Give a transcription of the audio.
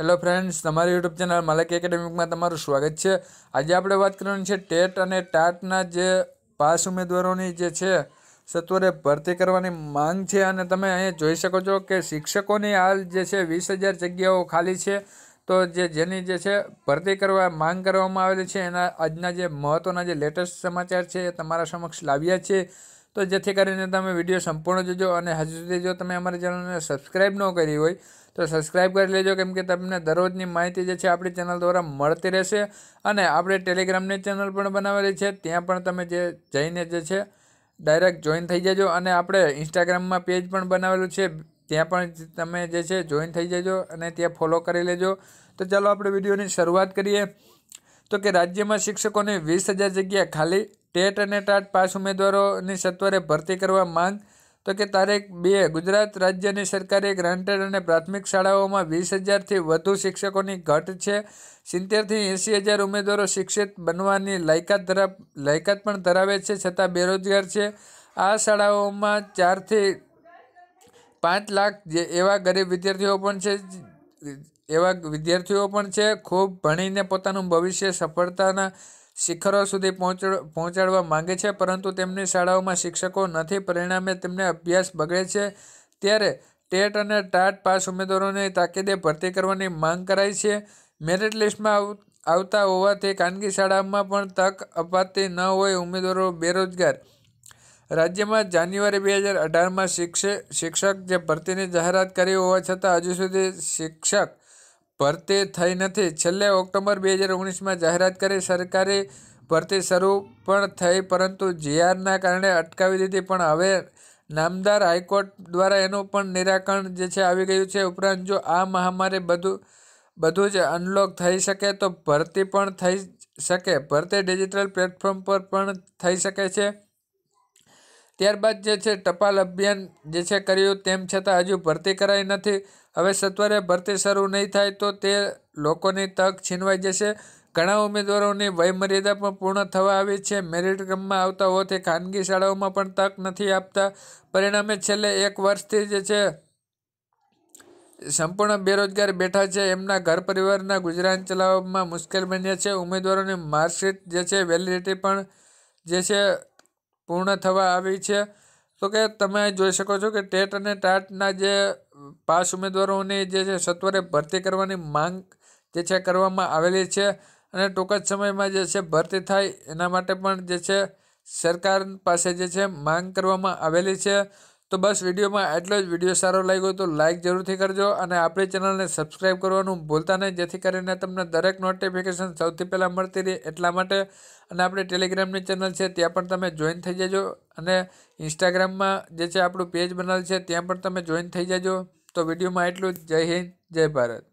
hello friends તમારી YouTube channel માલક એકેડેમિકમાં તમારું સ્વાગત છે આજે આપણે વાત કરવાની છે ટેટ અને ટાટના જે પાસ ઉમેદવારોની જે છે સત્વરે ભરતી કરવાની માંગ છે અને તમે અહીંયા જોઈ શકો છો કે શિક્ષકોની હાલ જે છે વીસ હજાર જગ્યાઓ ખાલી છે તો જે જેની જે છે ભરતી કરવા માંગ કરવામાં આવેલી છે એના આજના જે મહત્ત્વના જે લેટેસ્ટ સમાચાર છે એ તમારા સમક્ષ લાવ્યા છે તો જેથી કરીને તમે વિડીયો સંપૂર્ણ જોજો અને હજુ સુધી જો તમે અમારી ચેનલને સબસ્ક્રાઈબ ન કરી હોય તો સબસ્ક્રાઈબ કરી લેજો કેમ કે તમને દરરોજની માહિતી જે છે આપણી ચેનલ દ્વારા મળતી રહેશે અને આપણે ટેલિગ્રામની ચેનલ પણ બનાવેલી છે ત્યાં પણ તમે જે જઈને જે છે ડાયરેક્ટ જોઈન થઈ જજો અને આપણે ઇન્સ્ટાગ્રામમાં પેજ પણ બનાવેલું છે ત્યાં પણ તમે જે છે જોઈન થઈ જજો અને ત્યાં ફોલો કરી લેજો તો ચાલો આપણે વિડીયોની શરૂઆત કરીએ તો કે રાજ્યમાં શિક્ષકોની વીસ હજાર જગ્યા ખાલી ટેટ અને ટાટ પાસ ઉમેદવારોની સત્વરે ભરતી કરવા માંગ તો કે તારેક બે ગુજરાત રાજ્યની સરકારે ગ્રાન્ટેડ અને પ્રાથમિક શાળાઓમાં વીસ હજારથી વધુ શિક્ષકોની ઘટ છે સિત્તેરથી એંસી હજાર ઉમેદવારો શિક્ષિત બનવાની લાયકાત ધરા લાયકાત પણ ધરાવે છે છતાં બેરોજગાર છે આ શાળાઓમાં ચારથી પાંચ લાખ એવા ગરીબ વિદ્યાર્થીઓ પણ છે એવા વિદ્યાર્થીઓ પણ છે ખૂબ ભણીને પોતાનું ભવિષ્ય સફળતાના શિખરો સુધી પહોંચાડવા માંગે છે પરંતુ તેમની શાળાઓમાં શિક્ષકો નથી પરિણામે તેમને અભ્યાસ બગડે છે ત્યારે ટેટ અને ટાટ પાસ ઉમેદવારોને તાકીદે ભરતી કરવાની માંગ કરાઈ છે મેરિટ લિસ્ટમાં આવતા હોવાથી ખાનગી શાળામાં પણ તક અપાતી ન હોય ઉમેદવારો બેરોજગાર રાજ્યમાં જાન્યુઆરી બે હજાર અઢારમાં શિક્ષક જે ભરતીની જાહેરાત કરી હોવા છતાં હજુ સુધી શિક્ષક ભરતી થઈ નથી છેલ્લે ઓક્ટોબર બે હજાર ઓગણીસમાં જાહેરાત કરી સરકારી ભરતી શરૂ પણ થઈ પરંતુ જીઆરના કારણે અટકાવી દીધી પણ હવે નામદાર હાઈકોર્ટ દ્વારા એનું પણ નિરાકરણ જે છે આવી ગયું છે ઉપરાંત જો આ મહામારી બધું બધું જ અનલોક થઈ શકે તો ભરતી પણ થઈ શકે ભરતી ડિજિટલ પ્લેટફોર્મ પર પણ થઈ શકે છે ત્યારબાદ જે છે ટપાલ અભિયાન જે છે કર્યું તેમ છતાં હજુ ભરતી કરાઈ નથી હવે સત્વરે ભરતી શરૂ નહીં થાય તો તે લોકોની તક છીનવાઈ જશે ઘણા ઉમેદવારોની વયમર્યાદા પણ પૂર્ણ થવા આવી છે મેરિટ ક્રમમાં આવતા હોવાથી ખાનગી શાળાઓમાં પણ તક નથી આપતા પરિણામે છેલ્લે એક વર્ષથી જે છે સંપૂર્ણ બેરોજગાર બેઠા છે એમના ઘર પરિવારના ગુજરાન ચલાવવામાં મુશ્કેલ બન્યા છે ઉમેદવારોની માર્કશીટ જે છે વેલિડિટી પણ જે છે પૂર્ણ થવા આવી છે તો કે તમે જોઈ શકો છો કે ટેટ અને ટાટના જે પાસ ઉમેદવારોની જે છે સત્વરે ભરતી કરવાની માંગ જે છે કરવામાં આવેલી છે અને ટૂંક જ સમયમાં જે છે ભરતી થાય એના માટે પણ જે છે સરકાર પાસે જે છે માંગ કરવામાં આવેલી છે તો બસ વિડીયોમાં એટલો જ વિડીયો સારો લાગ્યો તો લાઇક જરૂરથી કરજો અને આપણી ચેનલને સબસ્ક્રાઈબ કરવાનું ભૂલતા નહીં જેથી કરીને તમને દરેક નોટિફિકેશન સૌથી પહેલાં મળતી રહે એટલા માટે અને આપણી ટેલિગ્રામની ચેનલ છે ત્યાં પણ તમે જોઈન થઈ જજો અને ઇન્સ્ટાગ્રામમાં જે છે આપણું પેજ બનાવેલ છે ત્યાં પણ તમે જોઈન થઈ જજો તો વિડીયોમાં એટલું જય હિન્દ જય ભારત